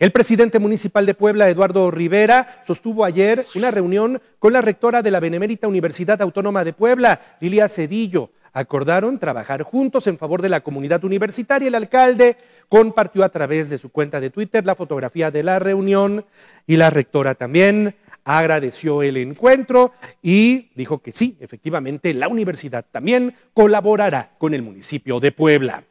El presidente municipal de Puebla, Eduardo Rivera, sostuvo ayer una reunión con la rectora de la Benemérita Universidad Autónoma de Puebla, Lilia Cedillo. Acordaron trabajar juntos en favor de la comunidad universitaria. El alcalde compartió a través de su cuenta de Twitter la fotografía de la reunión y la rectora también agradeció el encuentro y dijo que sí, efectivamente, la universidad también colaborará con el municipio de Puebla.